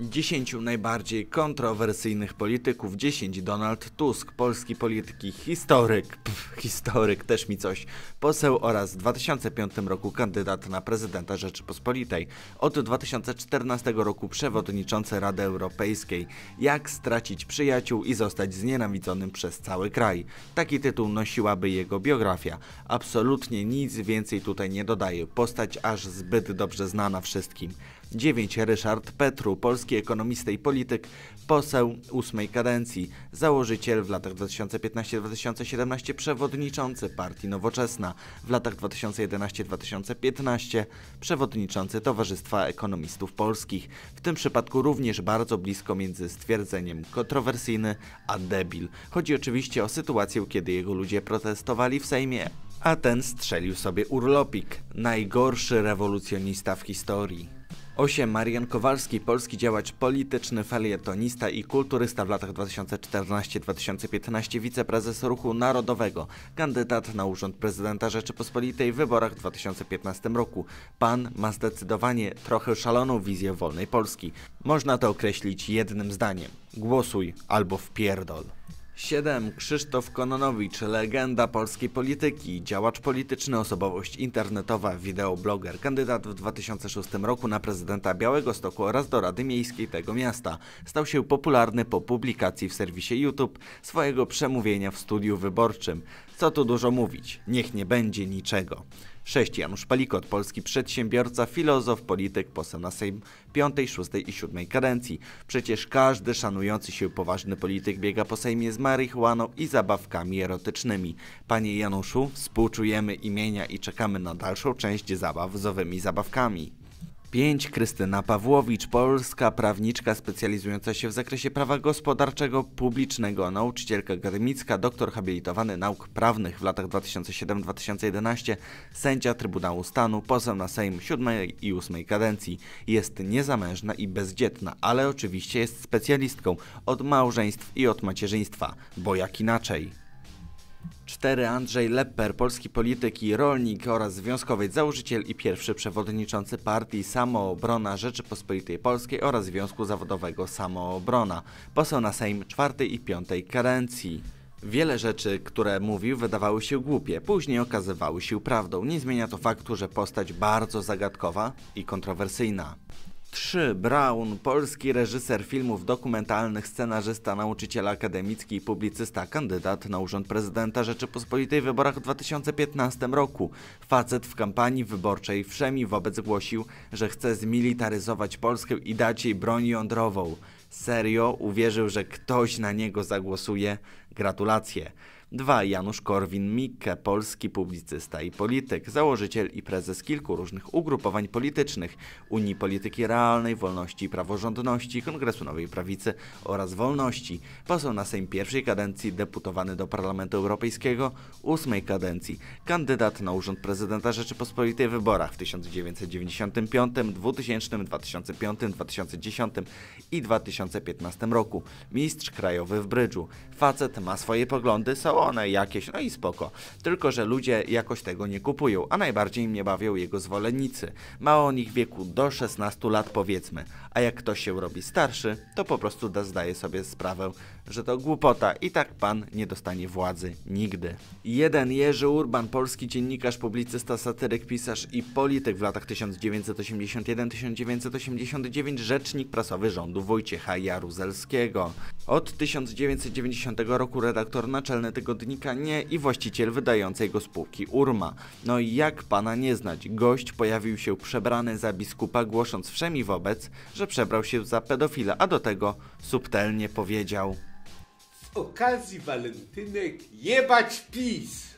10 najbardziej kontrowersyjnych polityków, 10 Donald Tusk, polski polityk historyk, pff, historyk też mi coś, poseł oraz w 2005 roku kandydat na prezydenta Rzeczypospolitej, od 2014 roku przewodniczący Rady Europejskiej, jak stracić przyjaciół i zostać znienawidzonym przez cały kraj. Taki tytuł nosiłaby jego biografia. Absolutnie nic więcej tutaj nie dodaję, postać aż zbyt dobrze znana wszystkim. 9. Ryszard Petru, polski ekonomista i polityk, poseł ósmej kadencji, założyciel w latach 2015-2017, przewodniczący Partii Nowoczesna, w latach 2011-2015 przewodniczący Towarzystwa Ekonomistów Polskich. W tym przypadku również bardzo blisko między stwierdzeniem kontrowersyjny a debil. Chodzi oczywiście o sytuację, kiedy jego ludzie protestowali w Sejmie, a ten strzelił sobie urlopik. Najgorszy rewolucjonista w historii. 8. Marian Kowalski, polski działacz polityczny, felietonista i kulturysta w latach 2014-2015, wiceprezes Ruchu Narodowego, kandydat na urząd prezydenta Rzeczypospolitej w wyborach w 2015 roku. Pan ma zdecydowanie trochę szaloną wizję wolnej Polski. Można to określić jednym zdaniem. Głosuj albo wpierdol. 7. Krzysztof Kononowicz, legenda polskiej polityki, działacz polityczny, osobowość internetowa, wideobloger, kandydat w 2006 roku na prezydenta Białego Stoku oraz do Rady Miejskiej tego miasta. Stał się popularny po publikacji w serwisie YouTube swojego przemówienia w studiu wyborczym. Co tu dużo mówić, niech nie będzie niczego. 6. Janusz Palikot, polski przedsiębiorca, filozof, polityk, poseł na Sejm 5, 6 i 7 kadencji. Przecież każdy szanujący się poważny polityk biega po Sejmie z marihuaną i zabawkami erotycznymi. Panie Januszu, współczujemy imienia i czekamy na dalszą część zabaw z owymi zabawkami. 5. Krystyna Pawłowicz, polska prawniczka specjalizująca się w zakresie prawa gospodarczego, publicznego, nauczycielka akademicka, doktor habilitowany nauk prawnych w latach 2007-2011, sędzia Trybunału Stanu, poseł na Sejm 7 i 8 kadencji. Jest niezamężna i bezdzietna, ale oczywiście jest specjalistką od małżeństw i od macierzyństwa, bo jak inaczej. 4. Andrzej Lepper, polski polityk i rolnik oraz związkowiec, założyciel i pierwszy przewodniczący partii Samoobrona Rzeczypospolitej Polskiej oraz Związku Zawodowego Samoobrona, poseł na Sejm czwartej i piątej kadencji. Wiele rzeczy, które mówił, wydawały się głupie, później okazywały się prawdą. Nie zmienia to faktu, że postać bardzo zagadkowa i kontrowersyjna. 3. Brown, polski reżyser filmów dokumentalnych, scenarzysta, nauczyciel akademicki i publicysta, kandydat na urząd prezydenta Rzeczypospolitej w wyborach w 2015 roku. Facet w kampanii wyborczej wszemi wobec głosił, że chce zmilitaryzować Polskę i dać jej broń jądrową. Serio uwierzył, że ktoś na niego zagłosuje? Gratulacje. 2. Janusz Korwin-Mikke, polski publicysta i polityk, założyciel i prezes kilku różnych ugrupowań politycznych Unii Polityki Realnej, Wolności i Praworządności, Kongresu Nowej Prawicy oraz Wolności. Poseł na Sejm pierwszej kadencji, deputowany do Parlamentu Europejskiego ósmej kadencji, kandydat na urząd prezydenta Rzeczypospolitej w wyborach w 1995, 2000, 2005, 2010 i 2015 roku. Mistrz krajowy w brydżu. Facet ma swoje poglądy, są one jakieś, no i spoko. Tylko, że ludzie jakoś tego nie kupują, a najbardziej mnie bawią jego zwolennicy. Ma on ich wieku do 16 lat powiedzmy, a jak ktoś się robi starszy, to po prostu da, zdaje sobie sprawę, że to głupota i tak pan nie dostanie władzy nigdy. Jeden Jerzy Urban, polski dziennikarz, publicysta, satyryk, pisarz i polityk w latach 1981-1989, rzecznik prasowy rządu Wojciecha Jaruzelskiego. Od 1990 roku redaktor naczelny tego zgodnika nie i właściciel wydającej go spółki Urma. No i jak pana nie znać, gość pojawił się przebrany za biskupa głosząc wszemi wobec, że przebrał się za pedofila, a do tego subtelnie powiedział okazji walentynek jebać PiS!